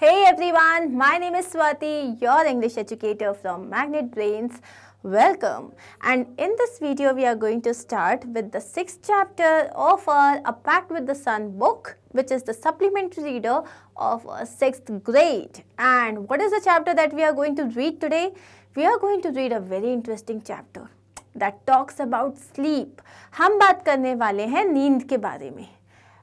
Hey everyone, my name is Swati, your English educator from Magnet Brains. Welcome and in this video we are going to start with the 6th chapter of our A Pact with the Sun book which is the supplementary reader of 6th grade. And what is the chapter that we are going to read today? We are going to read a very interesting chapter that talks about sleep. हम बात करने वाले हैं नींद के बारे में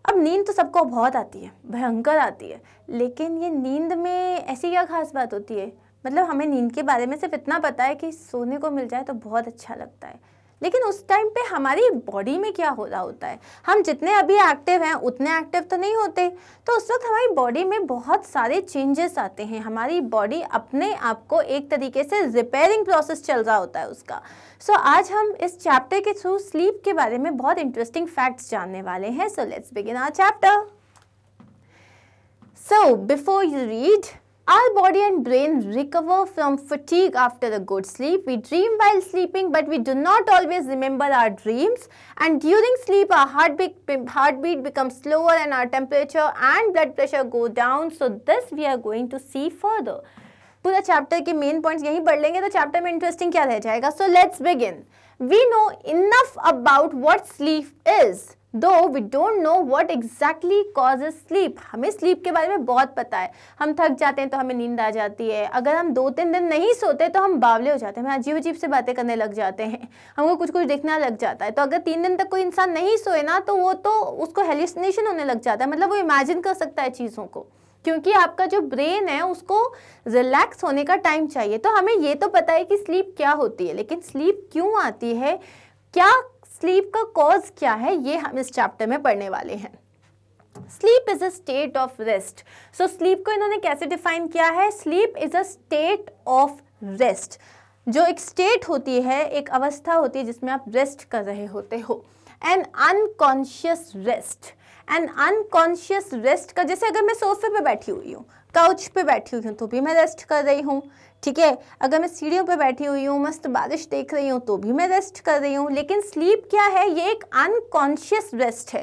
अब नींद तो सबको बहुत आती है भयंकर आती है लेकिन ये नींद में ऐसी क्या खास बात होती है मतलब हमें नींद के बारे में सिर्फ इतना पता है कि सोने को मिल जाए तो बहुत अच्छा लगता है लेकिन उस टाइम पे हमारी बॉडी में क्या हो रहा होता है हम जितने अभी एक्टिव हैं उतने एक्टिव तो नहीं होते तो उस वक्त हमारी बॉडी में बहुत सारे चेंजेस आते हैं हमारी बॉडी अपने आप को एक तरीके से रिपेयरिंग प्रोसेस चल रहा होता है उसका सो so, आज हम इस चैप्टर के थ्रू स्लीप के बारे में बहुत इंटरेस्टिंग फैक्ट्स जानने वाले हैं so let's begin our chapter so before you read Our body and brain recover from fatigue after a good sleep. We dream while sleeping but we do not always remember our dreams and during sleep our heartbeat, heartbeat becomes slower and our temperature and blood pressure go down. So this we are going to see further. पूरा chapter, के main points. यहीं पढ़ लेंगे तो chapter में interesting क्या रह जाएगा let's begin. We know enough about what sleep is. Though we don't know what exactly cause causes sleep हमें स्लीप के बारे में बहुत पता है हम थक जाते हैं तो हमें नींद आ जाती है अगर हम दो तीन दिन नहीं सोते तो हम बावले हो जाते हैं हमें अजीब अजीब से बातें करने लग जाते हैं हमको कुछ कुछ दिखना लग जाता है तो अगर तीन दिन तक कोई इंसान नहीं सोए ना तो वो तो उसको हेलिसनेशन होने लग जाता है मतलब वो इमेजिन कर सकता है चीज़ों को क्योंकि आपका जो ब्रेन है उसको रिलैक्स होने का टाइम चाहिए तो हमें ये तो पता है कि स्लीप क्या होती है लेकिन स्लीप क्यों आती है क्या स्लीप का कॉज क्या है ये हम इस चैप्टर में पढ़ने वाले हैं sleep is a state of rest so sleep को इन्होंने कैसे डिफाइन किया है sleep is a state of rest जो एक स्टेट होती है एक अवस्था होती है जिसमें आप रेस्ट कर रहे होते हो an unconscious rest an unconscious rest का जैसे अगर मैं सोफे पे बैठी हुई हूँ काउच पे बैठी हुई हूँ तो भी मैं रेस्ट कर रही हूँ ठीक है अगर मैं सीढ़ियों पर बैठी हुई हूँ मस्त बारिश देख रही हूँ तो भी मैं रेस्ट कर रही हूँ लेकिन स्लीप क्या है ये एक अनकॉन्शियस रेस्ट है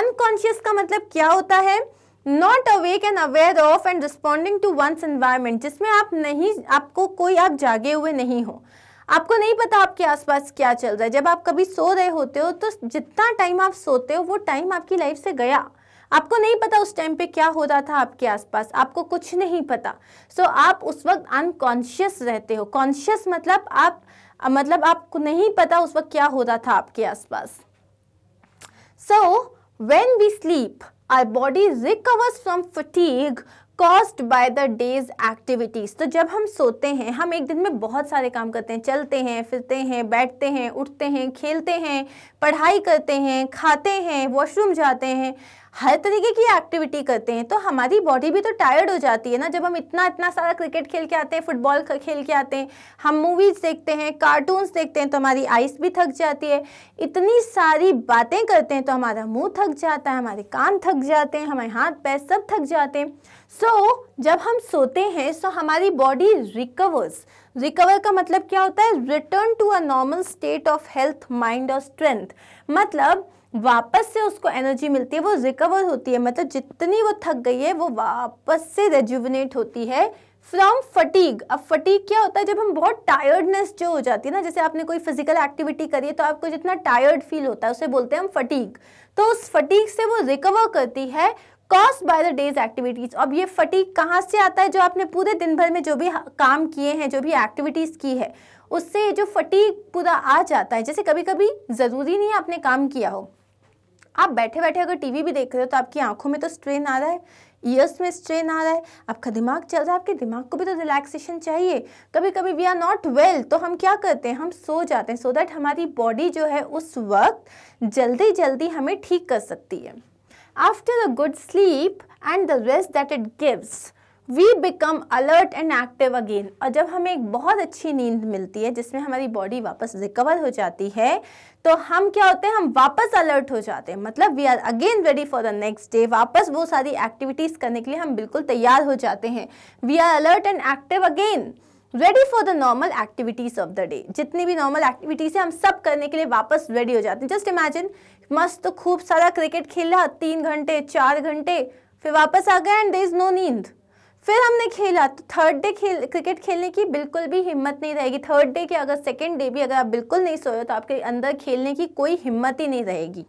अनकॉन्शियस का मतलब क्या होता है not awake and aware of and responding to one's environment जिसमें आप नहीं आपको कोई आप जागे हुए नहीं हो आपको नहीं पता आपके आसपास क्या चल रहा है जब आप कभी सो रहे होते हो तो जितना टाइम आप सोते हो वो टाइम आपकी लाइफ से गया आपको नहीं पता उस टाइम पे क्या हो रहा था आपके आसपास आपको कुछ नहीं पता सो so, आप उस वक्त अनकॉन्शियस रहते हो कॉन्शियस मतलब आप मतलब आपको नहीं पता उस वक्त क्या हो रहा था आपके आसपास so when we sleep our body recovers from fatigue caused by the day's activities तो जब हम सोते हैं हम एक दिन में बहुत सारे काम करते हैं चलते हैं फिरते हैं बैठते हैं उठते हैं खेलते हैं पढ़ाई करते हैं खाते हैं वॉशरूम जाते हैं हर तरीके की एक्टिविटी करते हैं तो हमारी बॉडी भी तो टायर्ड हो जाती है ना जब हम इतना इतना सारा क्रिकेट खेल के आते हैं फुटबॉल खेल के आते हैं हम मूवीज़ देखते हैं कार्टून्स देखते हैं तो हमारी आइस भी थक जाती है इतनी सारी बातें करते हैं तो हमारा मुंह थक जाता है हमारे कान थक जाते हैं हमारे हाथ पैर सब थक जाते हैं सो so, जब हम सोते हैं सो so हमारी बॉडी रिकवर्स रिकवर का मतलब क्या होता है return to a normal state of health mind और स्ट्रेंथ मतलब वापस से उसको एनर्जी मिलती है वो रिकवर होती है मतलब जितनी वो थक गई है वो वापस से रेजुविनेट होती है फ्रॉम फटीग अब फटीग क्या होता है जब हम बहुत टायर्डनेस जो हो जाती है ना जैसे आपने कोई फिजिकल एक्टिविटी करी है तो आपको जितना टायर्ड फील होता है उसे बोलते हैं हम फटीग तो उस फटीग से वो रिकवर करती है cause by the day's activities अब ये फटीक कहाँ से आता है जो आपने पूरे दिन भर में जो भी काम किए हैं जो भी एक्टिविटीज़ की है उससे जो फटीक पूरा आ जाता है जैसे कभी कभी ज़रूरी नहीं आपने काम किया हो आप बैठे बैठे अगर टीवी भी देख रहे हो तो आपकी आंखों में तो स्ट्रेन आ रहा है ईयर्स में स्ट्रेन आ रहा है आपका दिमाग चल रहा है आपके दिमाग को भी तो रिलैक्सेशन चाहिए कभी कभी वी आर नॉट वेल तो हम क्या करते हैं हम सो जाते हैं सो so दैट हमारी बॉडी जो है उस वक्त जल्दी जल्दी हमें ठीक कर सकती है after a good sleep and the rest that it gives we become alert and active again और जब हमें एक बहुत अच्छी नींद मिलती है जिसमें हमारी बॉडी वापस रिकवर हो जाती है तो हम क्या होते हैं हम वापस अलर्ट हो जाते हैं मतलब we are again ready for the next day वापस वो सारी एक्टिविटीज़ करने के लिए हम बिल्कुल तैयार हो जाते हैं we are alert and active again ready for the normal activities of the day जितनी भी नॉर्मल एक्टिविटीज़ है हम सब करने के लिए वापस रेडी हो जाते हैं जस्ट इमेजिन मस्त तो खूब सारा क्रिकेट खेला तीन घंटे चार घंटे फिर वापस आ गए एंड देर इज़ नो नींद फिर हमने खेला तो थर्ड डे खेल क्रिकेट खेलने की बिल्कुल भी हिम्मत नहीं रहेगी थर्ड डे के अगर सेकेंड डे भी अगर आप बिल्कुल नहीं सोए तो आपके अंदर खेलने की कोई हिम्मत ही नहीं रहेगी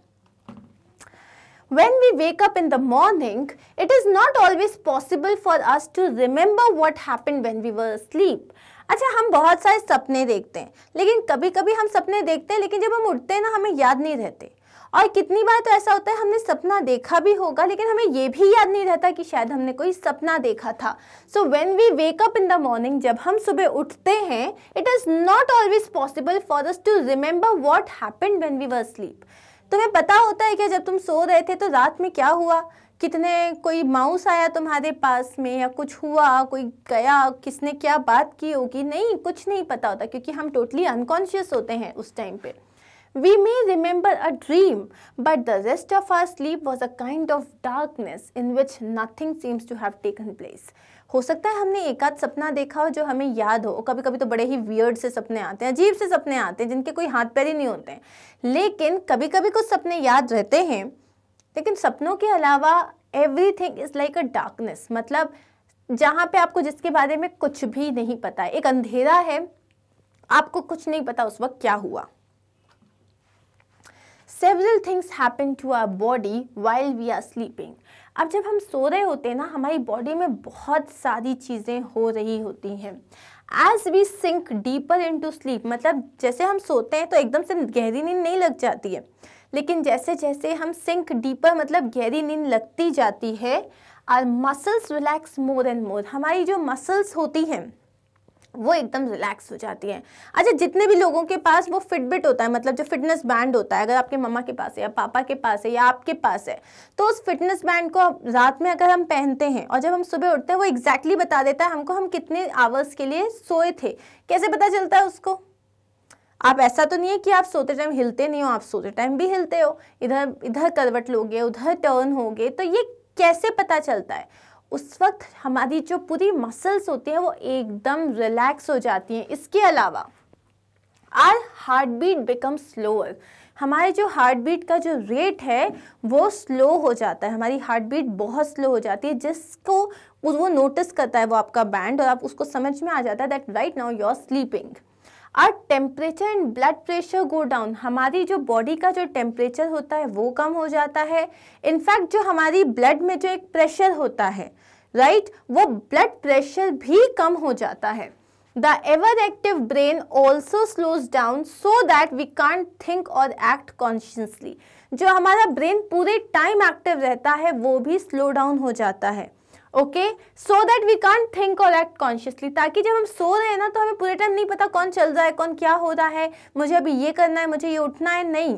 When we wake up in the morning, it is not always possible for us to remember what happened when we were asleep. अच्छा हम बहुत सारे सपने देखते हैं लेकिन कभी कभी हम सपने देखते हैं लेकिन जब हम उठते हैं ना हमें याद नहीं रहते और कितनी बार तो ऐसा होता है हमने सपना देखा भी होगा लेकिन हमें ये भी याद नहीं रहता कि शायद हमने कोई सपना देखा था so when we wake up in the morning जब हम सुबह उठते हैं it is not always possible for us to remember what happen when we were sleep तुम्हें पता होता है कि जब तुम सो रहे थे तो रात में क्या हुआ कितने कोई माउस आया तुम्हारे पास में या कुछ हुआ कोई गया किसने क्या बात की होगी नहीं कुछ नहीं पता होता क्योंकि हम टोटली अनकॉन्शियस होते हैं उस टाइम पे We may remember a dream, but the rest of our sleep was a kind of darkness in which nothing seems to have taken place. हो सकता है हमने एक आध सपना देखा हो जो हमें याद हो कभी कभी तो बड़े ही वियर्ड से सपने आते हैं अजीब से सपने आते हैं जिनके कोई हाथ पैर ही नहीं होते हैं लेकिन कभी कभी कुछ सपने याद रहते हैं लेकिन सपनों के अलावा everything is like a darkness मतलब जहाँ पे आपको जिसके बारे में कुछ भी नहीं पता है एक अंधेरा है आपको कुछ नहीं पता उस वक्त क्या हुआ several things happen to our body while we are sleeping अब जब हम सो रहे होते हैं ना हमारी बॉडी में बहुत सारी चीज़ें हो रही होती हैं as we sink deeper into sleep मतलब जैसे हम सोते हैं तो एकदम से गहरी नींद नहीं लग जाती है लेकिन जैसे जैसे हम सिंक डीपर मतलब गहरी नींद लगती जाती है our muscles relax more and more हमारी जो मसल्स होती हैं वो एकदम रिलैक्स हो जाती है अच्छा जितने भी लोगों के पास वो फिटबिट होता है मतलब जो फिटनेस बैंड होता है अगर आपके मम्मा के पास है या पापा के पास है या आपके पास है तो उस फिटनेस बैंड को रात में अगर हम पहनते हैं और जब हम सुबह उठते हैं वो एग्जैक्टली exactly बता देता है हमको हम कितने आवर्स के लिए सोए थे कैसे पता चलता है उसको आप ऐसा तो नहीं है कि आप सोते टाइम हिलते नहीं हो आप सोते टाइम भी हिलते हो इधर इधर करवट लोगे उधर टर्न होगे तो ये कैसे पता चलता है उस वक्त हमारी जो पूरी मसल्स होती हैं वो एकदम रिलैक्स हो जाती हैं इसके अलावा our heartbeat become slower हमारे जो हार्ट बीट का जो रेट है वो स्लो हो जाता है हमारी हार्ट बीट बहुत स्लो हो जाती है जिसको वो नोटिस करता है वो आपका बैंड और आप उसको समझ में आ जाता है that right now you are sleeping our temperature and blood pressure go down हमारी जो बॉडी का जो टेम्परेचर होता है वो कम हो जाता है इनफैक्ट जो हमारी ब्लड में जो एक प्रेशर होता है राइट वो ब्लड प्रेशर भी कम हो जाता है the ever active brain also slows down so that we can't think और एक्ट कॉन्शियसली जो हमारा ब्रेन पूरे टाइम एक्टिव रहता है वो भी स्लो डाउन हो जाता है okay so that we can't think और एक्ट कॉन्शियसली ताकि जब हम सो रहे हैं ना तो हमें पूरे टाइम नहीं पता कौन चल रहा है कौन क्या हो रहा है मुझे अभी ये करना है मुझे ये उठना है नहीं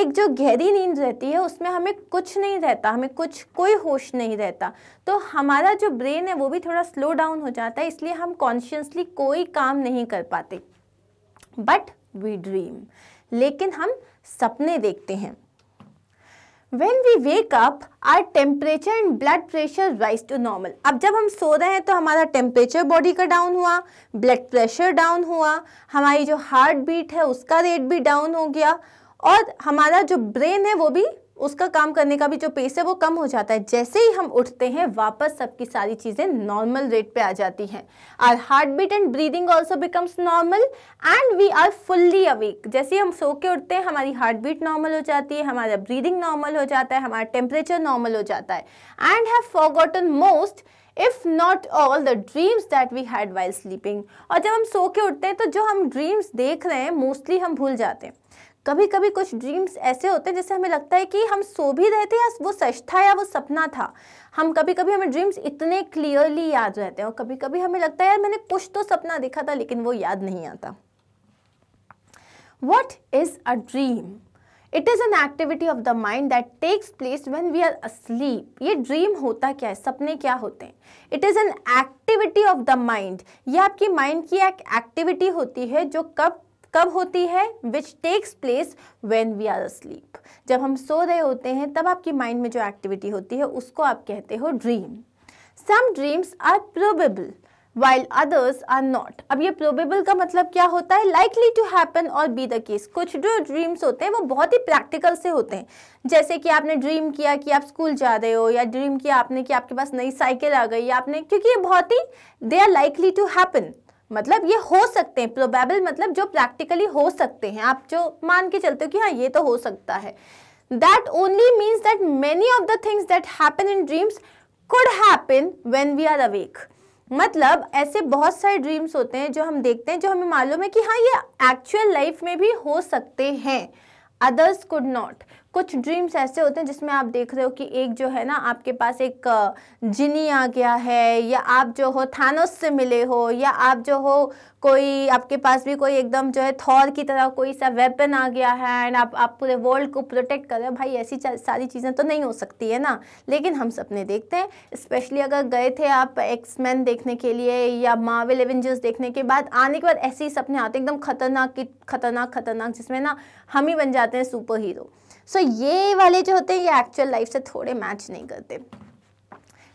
एक जो गहरी नींद रहती है उसमें हमें कुछ नहीं रहता हमें कुछ कोई होश नहीं रहता तो हमारा जो ब्रेन है वो भी थोड़ा स्लो डाउन हो जाता है इसलिए हम कॉन्शियसली कोई काम नहीं कर पाते बट वी ड्रीम लेकिन हम सपने देखते हैं When we wake up, our temperature and blood pressure rise to normal. अब जब हम सो रहे हैं तो हमारा temperature body का down हुआ blood pressure down हुआ हमारी जो heart beat है उसका rate भी down हो गया और हमारा जो brain है वो भी उसका काम करने का भी जो पेस है वो कम हो जाता है जैसे ही हम उठते हैं वापस सबकी सारी चीज़ें नॉर्मल रेट पे आ जाती हैं our heartbeat and breathing also becomes normal and we are fully awake जैसे ही हम सो के उठते हैं हमारी हार्ट बीट नॉर्मल हो जाती है हमारा ब्रीदिंग नॉर्मल हो जाता है हमारा टेम्परेचर नॉर्मल हो जाता है and have forgotten most if not all the dreams that we had while sleeping और जब हम सो के उठते हैं तो जो हम ड्रीम्स देख रहे हैं मोस्टली हम भूल जाते हैं कभी कभी कुछ ड्रीम्स ऐसे होते हैं जैसे हमें लगता है कि हम सो भी रहे थे या वो सच था या वो सपना था हम कभी कभी हमें ड्रीम्स इतने क्लियरली याद रहते हैं और कभी कभी हमें लगता है यार मैंने कुछ तो सपना देखा था लेकिन वो याद नहीं आता what is a dream it is an activity of the mind that takes place when we are asleep ये ड्रीम होता क्या है सपने क्या होते हैं it is an activity of the mind ये आपकी माइंड की एक एक्टिविटी होती है जो कब कब होती है which takes place when we are sleep जब हम सो रहे होते हैं तब आपकी माइंड में जो एक्टिविटी होती है उसको आप कहते हो dream some dreams are probable while others are not अब ये प्रोबेबल का मतलब क्या होता है likely to happen or be the case कुछ जो ड्रीम्स होते हैं वो बहुत ही प्रैक्टिकल से होते हैं जैसे कि आपने ड्रीम किया कि आप स्कूल जा रहे हो या ड्रीम किया आपने कि आपके पास नई साइकिल आ गई या आपने क्योंकि ये बहुत ही they are likely to happen मतलब ये हो सकते हैं प्रोबेबल मतलब जो प्रैक्टिकली हो सकते हैं आप जो मान के चलते हो कि हाँ ये तो हो सकता है that only means that many of the things that happen in dreams could happen when we are awake मतलब ऐसे बहुत सारे ड्रीम्स होते हैं जो हम देखते हैं जो हमें मालूम है कि हाँ ये एक्चुअल लाइफ में भी हो सकते हैं अदर्स कुड नॉट कुछ ड्रीम्स ऐसे होते हैं जिसमें आप देख रहे हो कि एक जो है ना आपके पास एक जिनी आ गया है या आप जो हो थानोस से मिले हो या आप जो हो कोई आपके पास भी कोई एकदम जो है थौर की तरह कोई सा वेपन आ गया है एंड आप आप पूरे वर्ल्ड को प्रोटेक्ट कर रहे हो भाई ऐसी सारी चीज़ें तो नहीं हो सकती है ना लेकिन हम सपने देखते हैं स्पेशली अगर गए थे आप एक्समैन देखने के लिए या मावे एवेंजर्स देखने के बाद आने के बाद ऐसे ही सपने आते एकदम खतरनाक की खतरनाक खतरनाक जिसमें ना हम ही बन जाते हैं सुपर हीरो सो so, ये वाले जो होते हैं ये एक्चुअल लाइफ से थोड़े मैच नहीं करते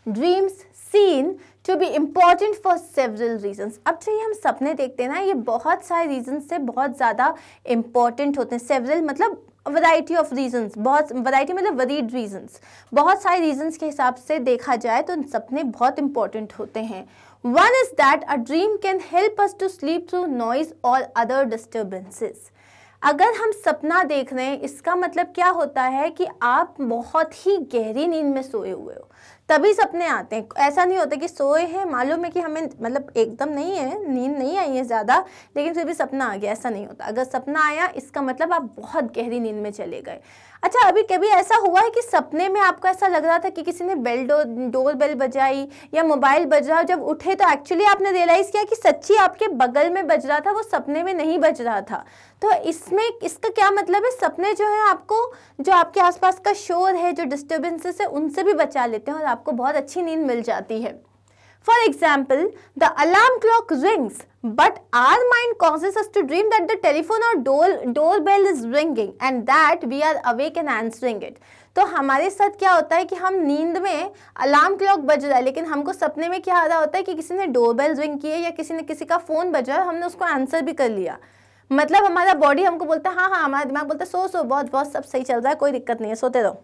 dreams seen to be important for several reasons अब जो ये हम सपने देखते हैं ना ये बहुत सारे रीजन से बहुत ज़्यादा इम्पॉर्टेंट होते हैं सेवरल मतलब वराइटी ऑफ रीजन्स बहुत वराइटी मतलब वरीड रीजन्स बहुत सारे रीजन्स के हिसाब से देखा जाए तो सपने बहुत इंपॉर्टेंट होते हैं one is that a dream can help us to sleep through noise और अदर डिस्टर्बेंसेज अगर हम सपना देख रहे हैं इसका मतलब क्या होता है कि आप बहुत ही गहरी नींद में सोए हुए हो तभी सपने आते हैं ऐसा नहीं होता कि सोए हैं मालूम है कि हमें मतलब एकदम नहीं है नींद नहीं आई है ज़्यादा लेकिन फिर भी सपना आ गया ऐसा नहीं होता अगर सपना आया इसका मतलब आप बहुत गहरी नींद में चले गए अच्छा अभी कभी ऐसा हुआ है कि सपने में आपको ऐसा लग रहा था कि किसी ने बेल डो, डोर बेल बजाई या मोबाइल बज रहा जब उठे तो एक्चुअली आपने रियलाइज़ किया कि सच्ची आपके बगल में बज रहा था वो सपने में नहीं बज रहा था तो इसमें इसका क्या मतलब है सपने जो है आपको जो आपके आसपास का शोर है जो डिस्टर्बेंसेस है उनसे भी बचा लेते हैं और आपको बहुत अच्छी नींद मिल जाती है For example, the alarm clock rings, but our mind causes us to dream that the telephone or door, doorbell is ringing and that we are awake and answering it. तो हमारे साथ क्या होता है कि हम नींद में अलार्म क्लॉक बज रहा है लेकिन हमको सपने में क्या आ रहा होता है कि किसी ने डोरबेल रिंग की है या किसी ने किसी का फ़ोन बजा हमने उसको आंसर भी कर लिया मतलब हमारा बॉडी हमको बोलता है हाँ हाँ हमारा दिमाग बोलता है सो सो बहुत बहुत सब सही चल रहा है कोई दिक्कत नहीं है सोते रहो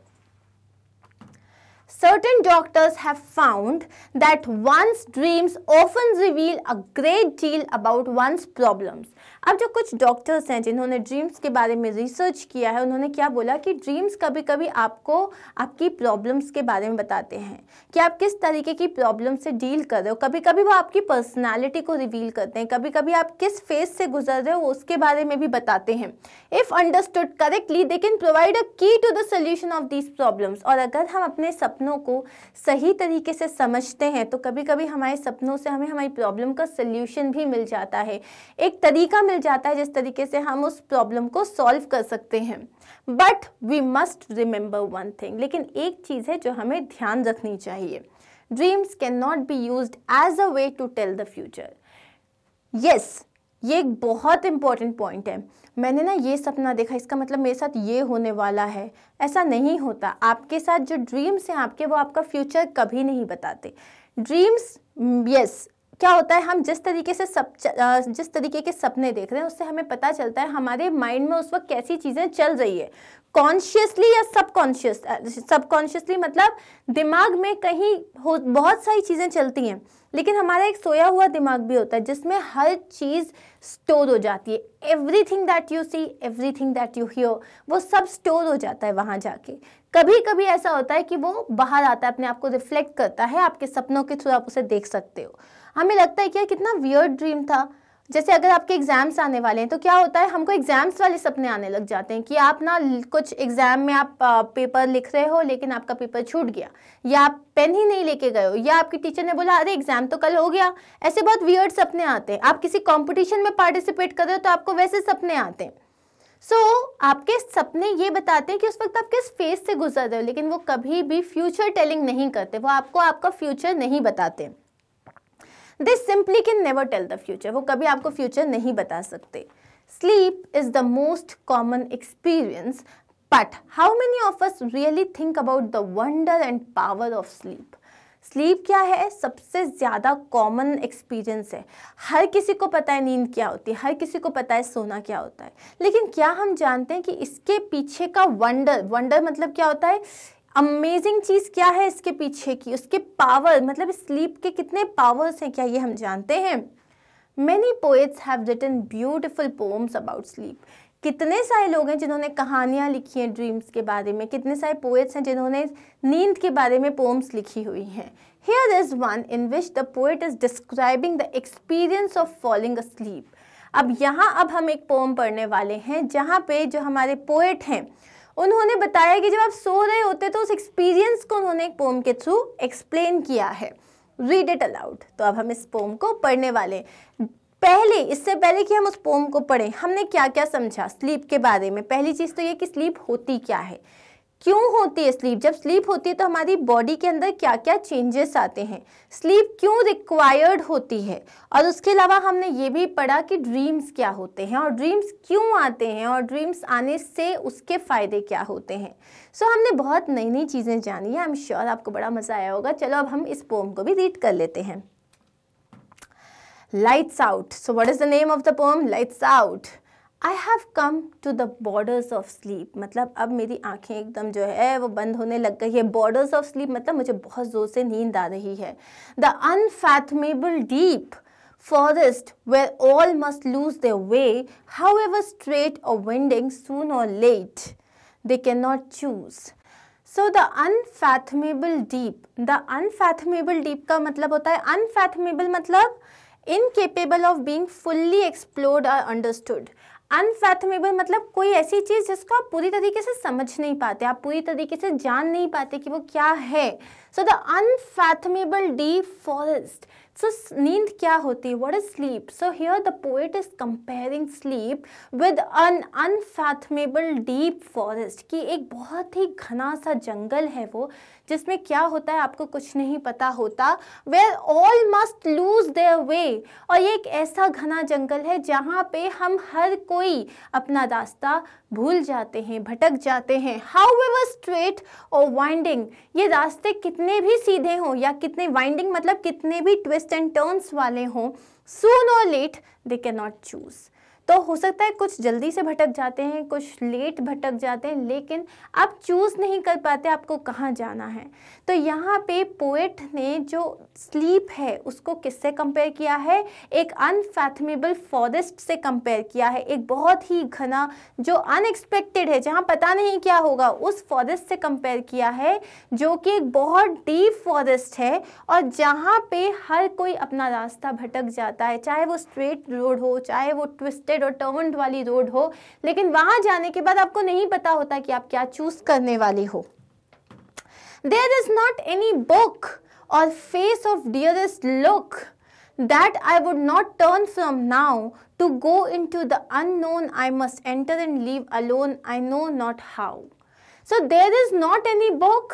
certain doctors have found that one's dreams often reveal a great deal about one's problems. अब जो कुछ डॉक्टर्स हैं जिन्होंने ड्रीम्स के बारे में रिसर्च किया है उन्होंने क्या बोला कि ड्रीम्स कभी कभी आपको आपकी प्रॉब्लम्स के बारे में बताते हैं कि आप किस तरीके की प्रॉब्लम से डील कर रहे हो कभी कभी वो आपकी पर्सनैलिटी को रिवील करते हैं कभी कभी आप किस फेज से गुजर रहे हो उसके बारे में भी बताते हैं if understood correctly they can provide a key to the solution of these problems और अगर हम अपने सपनों को सही तरीके से समझते हैं तो कभी कभी हमारे सपनों से हमें हमारी प्रॉब्लम का सोल्यूशन भी मिल जाता है एक तरीका मिल जाता है जिस तरीके से हम उस प्रॉब्लम को सॉल्व कर सकते हैं but we must remember one thing लेकिन एक चीज़ है जो हमें ध्यान रखनी चाहिए dreams can not be use as a way to tell the future yes ये एक बहुत इंपॉर्टेंट पॉइंट है मैंने ना ये सपना देखा इसका मतलब मेरे साथ ये होने वाला है ऐसा नहीं होता आपके साथ जो ड्रीम्स हैं आपके वो आपका फ्यूचर कभी नहीं बताते ड्रीम्स यस क्या होता है हम जिस तरीके से सब जिस तरीके के सपने देख रहे हैं उससे हमें पता चलता है हमारे माइंड में उस वक्त कैसी चीज़ें चल रही है कॉन्शियसली या सबकॉन्शियस सबकॉन्शियसली मतलब दिमाग में कहीं हो बहुत सारी चीज़ें चलती हैं लेकिन हमारा एक सोया हुआ दिमाग भी होता है जिसमें हर चीज़ स्टोर हो जाती है every thing that you see every thing that you hear वो सब स्टोर हो जाता है वहाँ जाके कभी कभी ऐसा होता है कि वो बाहर आता है अपने आप को रिफ्लेक्ट करता है आपके सपनों के थ्रू आप उसे देख सकते हो हमें लगता है कि यार कितना वियर्ड ड्रीम था जैसे अगर आपके एग्ज़ाम्स आने वाले हैं तो क्या होता है हमको एग्ज़ाम्स वाले सपने आने लग जाते हैं कि आप ना कुछ एग्ज़ाम में आप पेपर लिख रहे हो लेकिन आपका पेपर छूट गया या आप पेन ही नहीं लेके गए हो या आपके टीचर ने बोला अरे एग्ज़ाम तो कल हो गया ऐसे बहुत वियर्ड सपने आते हैं आप किसी कॉम्पिटिशन में पार्टिसिपेट कर रहे हो तो आपको वैसे सपने आते हैं सो so, आपके सपने ये बताते हैं कि उस वक्त आप किस फेज से गुजर रहे हो लेकिन वो कभी भी फ्यूचर टेलिंग नहीं करते वो आपको आपका फ्यूचर नहीं बताते they simply can never tell the future वो कभी आपको फ्यूचर नहीं बता सकते sleep is the most common experience but how many of us really think about the wonder and power of sleep sleep क्या है सबसे ज़्यादा कॉमन एक्सपीरियंस है हर किसी को पता है नींद क्या होती है हर किसी को पता है सोना क्या होता है लेकिन क्या हम जानते हैं कि इसके पीछे का वंडर वंडर मतलब क्या होता है अमेजिंग चीज़ क्या है इसके पीछे की उसके पावर मतलब स्लीप के कितने पावर्स हैं क्या ये हम जानते हैं many poets have written beautiful poems about sleep कितने सारे लोग हैं जिन्होंने कहानियाँ लिखी हैं ड्रीम्स के बारे में कितने सारे पोएट्स हैं जिन्होंने नींद के बारे में पोम्स लिखी हुई हैं here is one in which the poet is describing the experience of falling sleep अब यहाँ अब हम एक पोम पढ़ने वाले हैं जहाँ पे जो हमारे पोएट हैं उन्होंने बताया कि जब आप सो रहे होते तो उस एक्सपीरियंस को उन्होंने एक पोम के थ्रू एक्सप्लेन किया है रीड इट अलाउड तो अब हम इस पोम को पढ़ने वाले पहले इससे पहले कि हम उस पोम को पढ़ें हमने क्या क्या समझा स्लीप के बारे में पहली चीज़ तो ये कि स्लीप होती क्या है क्यों होती है स्लीप जब स्लीप होती है तो हमारी बॉडी के अंदर क्या क्या चेंजेस आते हैं स्लीप क्यों रिक्वायर्ड होती है और उसके अलावा हमने ये भी पढ़ा कि ड्रीम्स क्या होते हैं और ड्रीम्स क्यों आते हैं और ड्रीम्स आने से उसके फ़ायदे क्या होते हैं सो so, हमने बहुत नई नई चीज़ें जानी है आई एम श्योर आपको बड़ा मज़ा आया होगा चलो अब हम इस पोम को भी रीड कर लेते हैं lights out so what is the name of the poem lights out I have come to the borders of sleep मतलब अब मेरी आंखें एकदम जो है वो बंद होने लग गई है बॉर्डर्स ऑफ स्लीप मतलब मुझे बहुत ज़ोर से नींद आ रही है the unfathomable deep forest where all must lose their way, however straight or winding, soon or late, they cannot choose. So the unfathomable deep the unfathomable deep का मतलब होता है अनफैथमेबल मतलब incapable of being fully explored और understood unfathomable मतलब कोई ऐसी चीज़ जिसको आप पूरी तरीके से समझ नहीं पाते आप पूरी तरीके से जान नहीं पाते कि वो क्या है so the unfathomable deep forest so नींद क्या होती है what is sleep so here the poet is comparing sleep with an unfathomable deep forest कि एक बहुत ही घना सा जंगल है वो जिसमें क्या होता है आपको कुछ नहीं पता होता where all must lose their way और ये एक ऐसा घना जंगल है जहाँ पे हम हर कोई अपना रास्ता भूल जाते हैं भटक जाते हैं however straight or winding ये रास्ते कितने भी सीधे हों या कितने वाइंडिंग मतलब कितने भी ट्विस्ट ट्विस्ट एंड टर्न्स वाले हों soon or late they cannot नॉट चूज़ तो हो सकता है कुछ जल्दी से भटक जाते हैं कुछ लेट भटक जाते हैं लेकिन आप चूज़ नहीं कर पाते आपको कहाँ जाना है तो यहाँ पे पोएट ने जो स्लीप है उसको किससे कंपेयर किया है एक अनफैथमेबल फॉरेस्ट से कंपेयर किया है एक बहुत ही घना जो अनएक्सपेक्टेड है जहाँ पता नहीं क्या होगा उस फॉरेस्ट से कंपेयर किया है जो कि एक बहुत डीप फॉरेस्ट है और जहाँ पे हर कोई अपना रास्ता भटक जाता है चाहे वो स्ट्रेट रोड हो चाहे वो ट्विस्टेड ट्विस्टेड और टर्नड वाली रोड हो लेकिन वहां जाने के बाद आपको नहीं पता होता कि आप क्या चूज करने वाली हो there is not any book or face of dearest look that I would not turn from now to go into the unknown I must enter and leave alone I know not how so there is not any book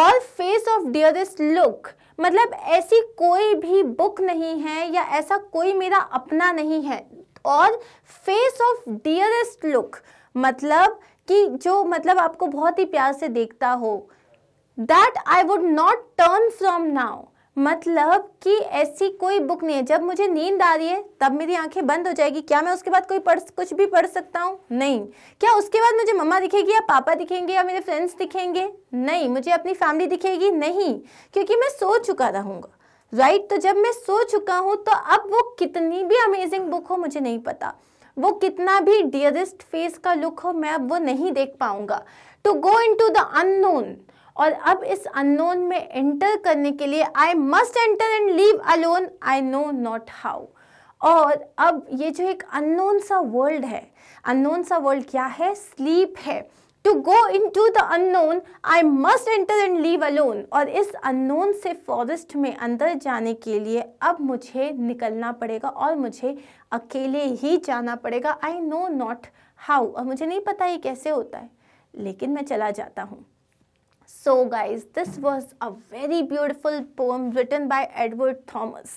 or face of dearest look मतलब ऐसी कोई भी book नहीं है या ऐसा कोई मेरा अपना नहीं है और फेस ऑफ डियरेस्ट लुक मतलब कि जो मतलब आपको बहुत ही प्यार से देखता हो that I would not turn from now मतलब कि ऐसी कोई बुक नहीं है जब मुझे नींद आ रही है तब मेरी आंखें बंद हो जाएगी क्या मैं उसके बाद कोई पढ़ कुछ भी पढ़ सकता हूँ नहीं क्या उसके बाद मुझे मम्मा दिखेगी या पापा दिखेंगे या मेरे फ्रेंड्स दिखेंगे नहीं मुझे अपनी फैमिली दिखेगी नहीं क्योंकि मैं सो चुका रहूँगा राइट तो जब मैं सो चुका हूँ तो अब वो कितनी भी अमेजिंग बुक हो मुझे नहीं पता वो कितना भी डियरेस्ट फेस का लुक हो मैं अब वो नहीं देख पाऊंगा to go into the unknown और अब इस अननोन में एंटर करने के लिए I must enter and leave alone I know not how और अब ये जो एक अननोन सा वर्ल्ड है अननोन सा वर्ल्ड क्या है स्लीप है to go into the unknown I must enter and leave alone और इस अनोन से फॉरेस्ट में अंदर जाने के लिए अब मुझे निकलना पड़ेगा और मुझे अकेले ही जाना पड़ेगा आई नो नॉट हाउ और मुझे नहीं पता ये कैसे होता है लेकिन मैं चला जाता हूँ So, guys, this was a very beautiful poem written by Edward Thomas.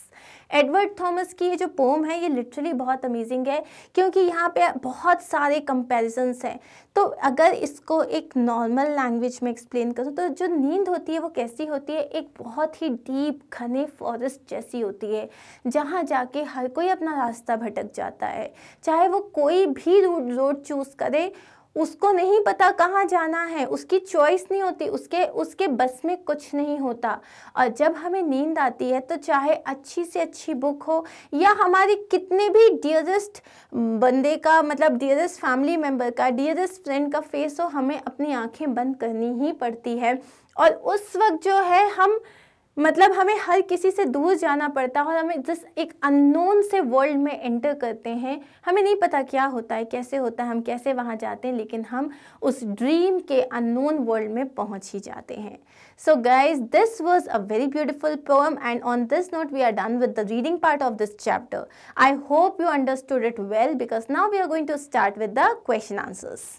Edward Thomas की ये जो पोम है ये लिटरली बहुत अमेजिंग है क्योंकि यहाँ पे बहुत सारे कंपेरिजन्स हैं तो अगर इसको एक नॉर्मल लैंग्वेज में एक्सप्लेन करूँ तो जो नींद होती है वो कैसी होती है एक बहुत ही डीप घने फॉरेस्ट जैसी होती है जहाँ जाके हर कोई अपना रास्ता भटक जाता है चाहे वो कोई भी रोड चूज़ करे उसको नहीं पता कहाँ जाना है उसकी चॉइस नहीं होती उसके उसके बस में कुछ नहीं होता और जब हमें नींद आती है तो चाहे अच्छी से अच्छी बुक हो या हमारी कितने भी डियरेस्ट बंदे का मतलब डियरेस्ट फैमिली मेम्बर का डियरेस्ट फ्रेंड का फेस हो हमें अपनी आँखें बंद करनी ही पड़ती है और उस वक्त जो है हम मतलब हमें हर किसी से दूर जाना पड़ता है और हमें जिस एक अननोन से वर्ल्ड में एंटर करते हैं हमें नहीं पता क्या होता है कैसे होता है हम कैसे वहाँ जाते हैं लेकिन हम उस ड्रीम के अननोन वर्ल्ड में पहुँच ही जाते हैं so guys this was a very beautiful poem and on this note we are done with the reading part of this chapter I hope you understood it well because now we are going to start with the question answers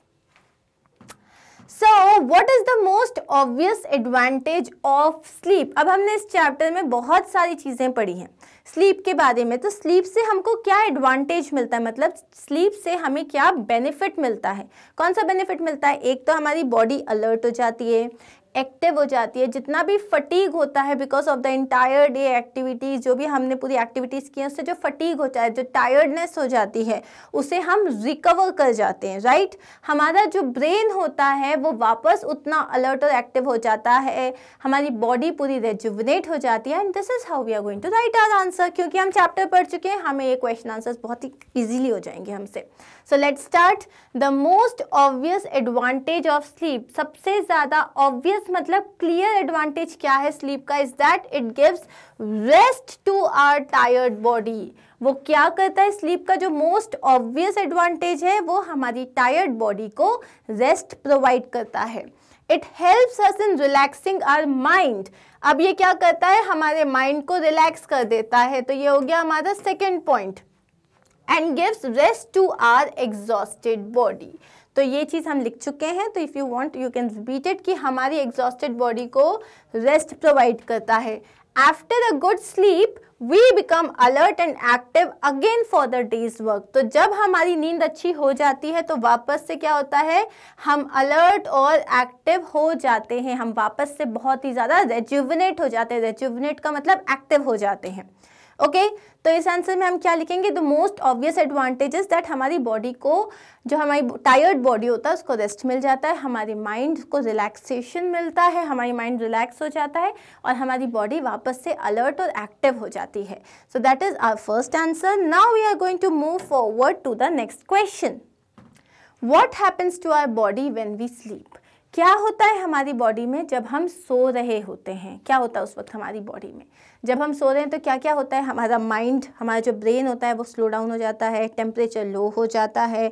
so what is the most obvious advantage of sleep अब हमने इस chapter में बहुत सारी चीज़ें पढ़ी हैं sleep के बारे में तो स्लीप से हमको क्या एडवांटेज मिलता है मतलब स्लीप से हमें क्या बेनिफिट मिलता है कौन सा बेनिफिट मिलता है एक तो हमारी बॉडी अलर्ट हो जाती है एक्टिव हो जाती है जितना भी फटीग होता है because of the entire day activities जो भी हमने पूरी एक्टिविटीज़ की है उससे जो फटीग होता है जो टायर्डनेस हो जाती है उसे हम रिकवर कर जाते हैं राइट हमारा जो ब्रेन होता है वो वापस उतना अलर्ट और एक्टिव हो जाता है हमारी बॉडी पूरी रेजुवनेट हो जाती है and this is how we are going to write our answer क्योंकि हम चैप्टर पढ़ चुके हैं हमें ये क्वेश्चन आंसर बहुत ही ईजिली हो जाएंगे हमसे so let start the most obvious advantage of sleep सबसे ज़्यादा ऑब्वियस मतलब क्लियर एडवांटेज क्या है स्लीप का is that it gives rest to our tired body वो क्या करता है स्लीप का जो मोस्ट ऑब्वियस एडवांटेज है वो हमारी टायर्ड बॉडी को रेस्ट प्रोवाइड करता है it helps us in relaxing our mind अब ये क्या करता है हमारे माइंड को रिलैक्स कर देता है तो ये हो गया हमारा second point and gives rest to our exhausted body तो ये चीज़ हम लिख चुके हैं तो if you want you can repeat it कि हमारी एग्जॉस्टेड बॉडी को रेस्ट प्रोवाइड करता है after a good sleep We become alert and active again for the day's work. तो जब हमारी नींद अच्छी हो जाती है तो वापस से क्या होता है हम alert और active हो जाते हैं हम वापस से बहुत ही ज़्यादा rejuvenate हो जाते हैं Rejuvenate का मतलब active हो जाते हैं ओके तो इस आंसर में हम क्या लिखेंगे the most obvious advantages that हमारी बॉडी को जो हमारी टायर्ड बॉडी होता है उसको रेस्ट मिल जाता है हमारे माइंड को रिलैक्सेशन मिलता है हमारी माइंड रिलैक्स हो जाता है और हमारी बॉडी वापस से अलर्ट और एक्टिव हो जाती है so that is our first answer now we are going to move forward to the next question what happens to our body when we sleep क्या होता है हमारी बॉडी में जब हम सो रहे होते हैं क्या होता है उस वक्त हमारी बॉडी में जब हम सो रहे हैं तो क्या क्या होता है हमारा माइंड हमारा जो ब्रेन होता है वो स्लो डाउन हो जाता है टेम्परेचर लो हो जाता है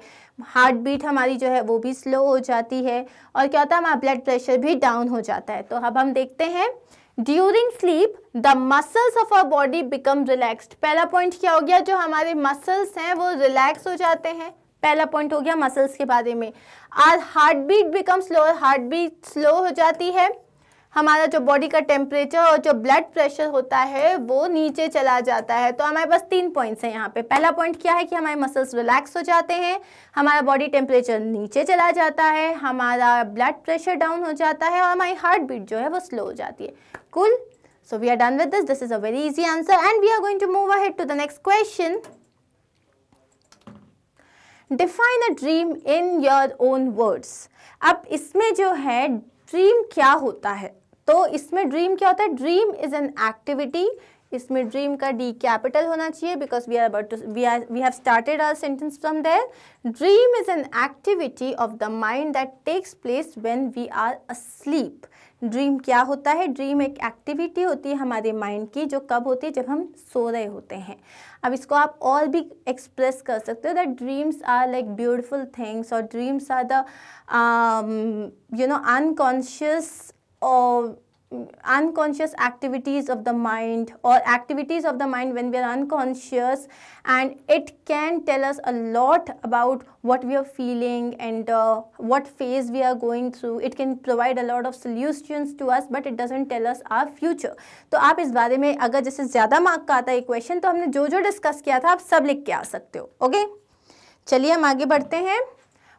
हार्ट बीट हमारी जो है वो भी स्लो हो जाती है और क्या होता है हमारा ब्लड प्रेशर भी डाउन हो जाता है तो अब हम देखते हैं during sleep the muscles of our body become relaxed पहला पॉइंट क्या हो गया जो हमारे मसल्स हैं वो रिलैक्स हो जाते हैं पहला पॉइंट हो गया मसल्स के बारे में आज heartbeat become slow heartbeat slow हो जाती है हमारा जो बॉडी का टेम्परेचर और जो ब्लड प्रेशर होता है वो नीचे चला जाता है तो हमारे पास तीन पॉइंट्स हैं यहाँ पे पहला पॉइंट क्या है कि हमारे मसल्स रिलैक्स हो जाते हैं हमारा बॉडी टेम्परेचर नीचे चला जाता है हमारा ब्लड प्रेशर डाउन हो जाता है और हमारी हार्ट बीट जो है वो स्लो हो जाती है cool so we are done with this this is a very easy answer and we are going to move ahead to the next question define a dream in your own words अब इसमें जो है dream क्या होता है तो इसमें dream क्या होता है ड्रीम इज एन एक्टिविटी इसमें ड्रीम का डी कैपिटल होना चाहिए because we are about we are we have started our sentence from there dream is an activity of the mind that takes place when we are asleep dream क्या होता है dream एक activity होती है हमारे mind की जो कब होती है जब हम सो रहे होते हैं अब इसको आप और भी एक्सप्रेस कर सकते हो that dreams are like beautiful things और dreams are the you know unconscious uh, unconscious activities of the mind or activities of the mind when we are unconscious and it can tell us a lot about what we are feeling and uh, what phase we are going through it can provide a lot of solutions to us but it doesn't tell us our future तो आप इस बारे में अगर जैसे ज़्यादा mark का आता है क्वेश्चन तो हमने जो जो डिस्कस किया था आप सब लिख के आ सकते हो ओके चलिए हम आगे बढ़ते हैं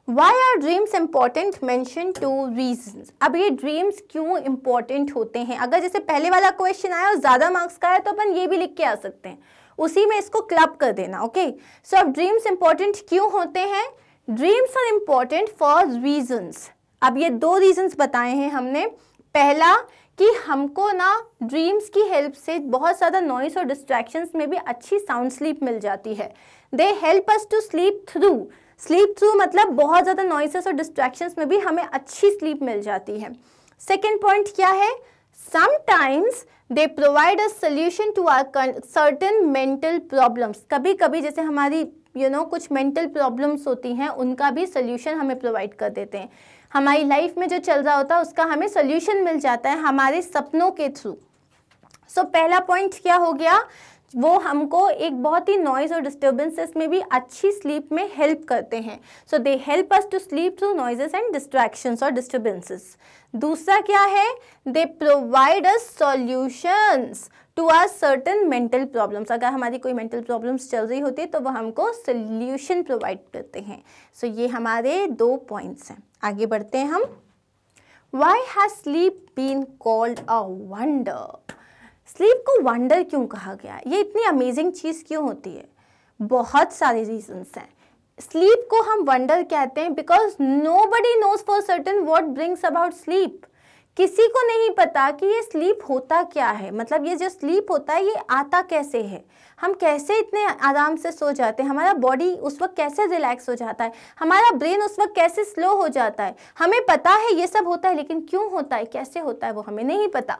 why are dreams important mention two reasons अब ये ड्रीम्स क्यों इंपॉर्टेंट होते हैं अगर जैसे पहले वाला क्वेश्चन आया और ज़्यादा मार्क्स का आया तो अपन ये भी लिख के आ सकते हैं उसी में इसको क्लब कर देना ओके सो अब ड्रीम्स इंपॉर्टेंट क्यों होते हैं dreams are important for reasons अब ये दो रीजन्स बताए हैं हमने पहला कि हमको ना ड्रीम्स की हेल्प से बहुत ज़्यादा नॉइस और डिस्ट्रैक्शंस में भी अच्छी साउंड स्लीप मिल जाती है they help us to sleep through sleep through मतलब बहुत ज़्यादा नॉइसेस और डिस्ट्रैक्शंस में भी हमें अच्छी स्लीप मिल जाती है सेकेंड पॉइंट क्या है sometimes they provide a solution to our certain mental problems कभी कभी जैसे हमारी यू you नो know, कुछ मेंटल प्रॉब्लम्स होती हैं उनका भी सोल्यूशन हमें प्रोवाइड कर देते हैं हमारी लाइफ में जो चल रहा होता है उसका हमें सोल्यूशन मिल जाता है हमारे सपनों के थ्रू सो so, पहला पॉइंट क्या हो गया वो हमको एक बहुत ही नॉइज़ और डिस्टर्बेंसेस में भी अच्छी स्लीप में हेल्प करते हैं so they help us to sleep through noises and distractions और डिस्टर्बेंसेस दूसरा क्या है they provide us solutions to our certain mental problems अगर हमारी कोई मेंटल प्रॉब्लम्स चल रही होती है तो वह हमको सोल्यूशन प्रोवाइड करते हैं सो so, ये हमारे दो पॉइंट्स हैं आगे बढ़ते हैं हम why has sleep been called a wonder sleep को वंडर क्यों कहा गया है ये इतनी अमेजिंग चीज़ क्यों होती है बहुत सारे रीजंस हैं स्लीप को हम वंडर कहते हैं because nobody knows for certain what brings about sleep किसी को नहीं पता कि ये स्लीप होता क्या है मतलब ये जो स्लीप होता है ये आता कैसे है हम कैसे इतने आराम से सो जाते हैं हमारा बॉडी उस वक्त कैसे रिलैक्स हो जाता है हमारा ब्रेन उस वक्त कैसे स्लो हो जाता है हमें पता है ये सब होता है लेकिन क्यों होता है कैसे होता है वो हमें नहीं पता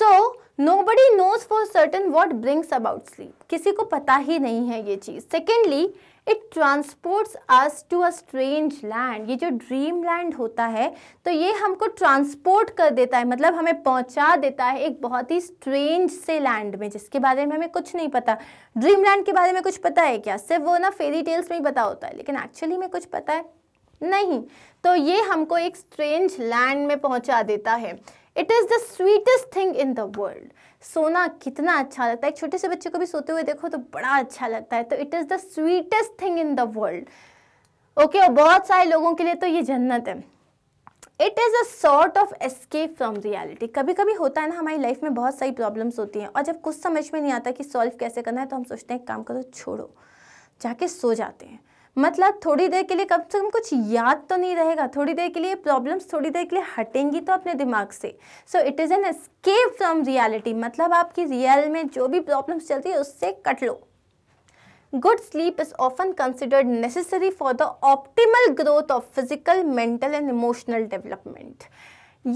so nobody knows for certain what brings about sleep किसी को पता ही नहीं है ये चीज़ secondly it transports us to a strange land ये जो ड्रीम लैंड होता है तो ये हमको ट्रांसपोर्ट कर देता है मतलब हमें पहुंचा देता है एक बहुत ही स्ट्रेंज से लैंड में जिसके बारे में हमें कुछ नहीं पता ड्रीम लैंड के बारे में कुछ पता है क्या सिर्फ वो ना फेरी टेल्स में ही पता होता है लेकिन एक्चुअली में कुछ पता है नहीं तो ये हमको एक स्ट्रेंज लैंड में पहुंचा देता है it is the sweetest thing in the world सोना कितना अच्छा लगता है एक छोटे से बच्चे को भी सोते हुए देखो तो बड़ा अच्छा लगता है तो it is the sweetest thing in the world okay और बहुत सारे लोगों के लिए तो ये जन्नत है it is a sort of escape from reality कभी कभी होता है ना हमारी लाइफ में बहुत सारी प्रॉब्लम्स होती हैं और जब कुछ समझ में नहीं आता कि सॉल्व कैसे करना है तो हम सोचते हैं एक काम करो छोड़ो जाके सो जाते हैं मतलब थोड़ी देर के लिए कम से कम कुछ याद तो नहीं रहेगा थोड़ी देर के लिए प्रॉब्लम्स थोड़ी देर के लिए हटेंगी तो अपने दिमाग से so it is an escape from reality मतलब आपकी रियल में जो भी प्रॉब्लम्स चलती है उससे कट लो good sleep is often considered necessary for the optimal growth of physical mental and emotional development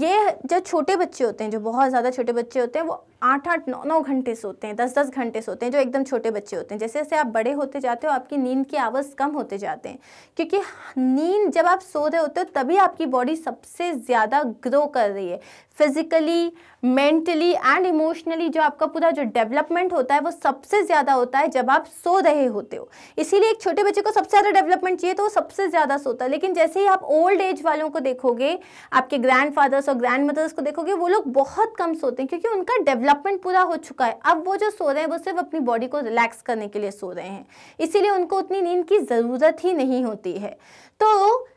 ये जो छोटे बच्चे होते हैं जो बहुत ज़्यादा छोटे बच्चे होते हैं वो आठ आठ नौ नौ घंटे सोते हैं दस दस घंटे सोते हैं जो एकदम छोटे बच्चे होते हैं जैसे जैसे आप बड़े होते जाते हो आपकी नींद की आवाज़ कम होते जाते हैं क्योंकि नींद जब आप सो रहे होते हो तभी आपकी बॉडी सबसे ज़्यादा ग्रो कर रही है फिजिकली मेंटली एंड इमोशनली जो आपका पूरा जो डेवलपमेंट होता है वो सबसे ज़्यादा होता है जब आप सो रहे होते हो इसीलिए एक छोटे बच्चे को सबसे ज़्यादा डेवलपमेंट चाहिए तो वो सबसे ज़्यादा सोता है लेकिन जैसे ही आप ओल्ड एज वालों को देखोगे आपके ग्रैंड फादर्स और ग्रैंड मदर्स को देखोगे वो लोग बहुत कम सोते हैं क्योंकि उनका डेवलप डेवलपमेंट पूरा हो चुका है अब वो जो सो रहे हैं वो सिर्फ अपनी बॉडी को रिलैक्स करने के लिए सो रहे हैं इसीलिए उनको उतनी नींद की ज़रूरत ही नहीं होती है तो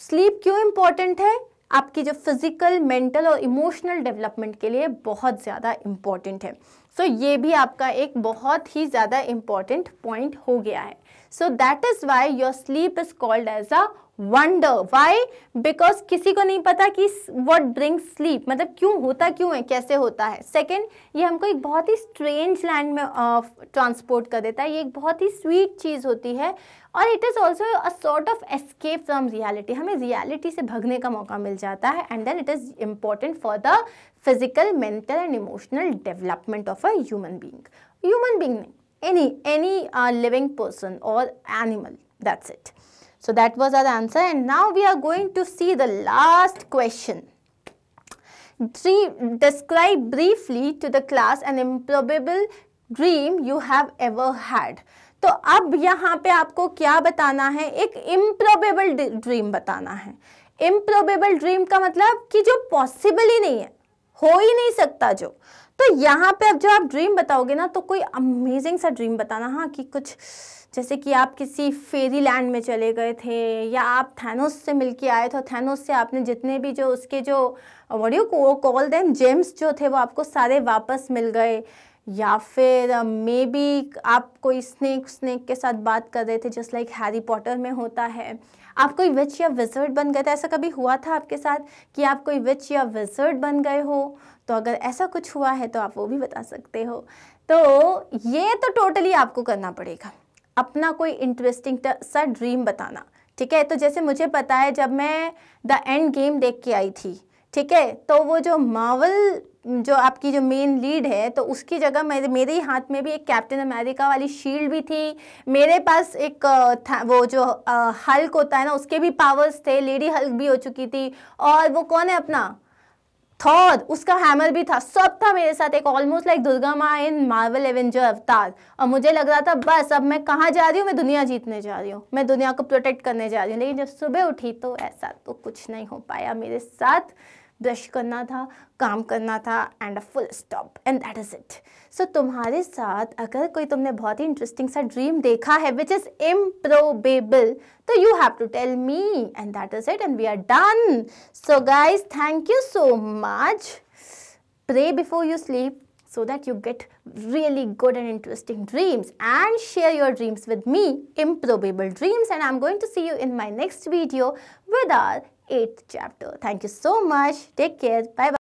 स्लीप क्यों इम्पॉर्टेंट है आपकी जो फिजिकल मेंटल और इमोशनल डेवलपमेंट के लिए बहुत ज़्यादा इम्पॉर्टेंट है सो so, ये भी आपका एक बहुत ही ज़्यादा इम्पॉर्टेंट पॉइंट हो गया है so that is why your sleep is called as a wonder why because किसी को नहीं पता कि वट ब्रिंग स्लीप मतलब क्यों होता क्यों है कैसे होता है सेकेंड ये हमको एक बहुत ही स्ट्रेंज लैंड में ट्रांसपोर्ट कर देता है ये एक बहुत ही स्वीट चीज़ होती है और it is also a sort of escape from reality हमें रियालिटी से भगने का मौका मिल जाता है and then it is important for the physical mental and emotional development of a human being human being नहीं एनी एनी लिविंग पर्सन और animal that's it So that was our answer and now we are going to see the last question. Dream, describe briefly to the class an improbable dream you have ever had. तो अब यहाँ पे आपको क्या बताना है एक improbable dream बताना है इम्प्रोबेबल ड्रीम का मतलब कि जो पॉसिबल ही नहीं है हो ही नहीं सकता जो तो यहाँ पे अब जो आप ड्रीम बताओगे ना तो कोई अमेजिंग सा ड्रीम बताना हाँ कि कुछ जैसे कि आप किसी फेरी लैंड में चले गए थे या आप थैनोस से मिलके आए थे थैनोस से आपने जितने भी जो उसके जो वडियो को कॉल देम जेम्स जो थे वो आपको सारे वापस मिल गए या फिर मे uh, बी आप कोई स्नैक स्नैक के साथ बात कर रहे थे जस्ट लाइक हैरी पॉटर में होता है आप कोई विच या विजर्ट बन गए थे ऐसा कभी हुआ था आपके साथ कि आप कोई विच या विजर्ट बन गए हो तो अगर ऐसा कुछ हुआ है तो आप वो भी बता सकते हो तो ये तो टोटली आपको करना पड़ेगा अपना कोई इंटरेस्टिंग सा ड्रीम बताना ठीक है तो जैसे मुझे पता है जब मैं द एंड गेम देख के आई थी ठीक है तो वो जो मावल जो आपकी जो मेन लीड है तो उसकी जगह मेरे मेरे ही हाथ में भी एक कैप्टन अमेरिका वाली शील्ड भी थी मेरे पास एक था वो जो हल्क होता है ना उसके भी पावर्स थे लेडी हल्क भी हो चुकी थी और वो कौन है अपना थॉर उसका हैमर भी था सब था मेरे साथ एक ऑलमोस्ट लाइक दुर्गा माँ इन मार्वल एवेंजर अवतार और मुझे लग रहा था बस अब मैं कहाँ जा रही हूँ मैं दुनिया जीतने जा रही हूँ मैं दुनिया को प्रोटेक्ट करने जा रही हूँ लेकिन जब सुबह उठी तो ऐसा तो कुछ नहीं हो पाया मेरे साथ ब्रश करना था काम करना था and a full stop and that is it so तुम्हारे साथ अगर कोई तुमने बहुत ही इंटरेस्टिंग सा ड्रीम देखा है विच इज़ इम्प्रोबेबल तो you have to tell me and that is it and we are done so guys thank you so much pray before you sleep so that you get really good and interesting dreams and share your dreams with me improbable dreams and i'm going to see you in my next video with our 8th chapter. Thank you so much. Take care. Bye bye.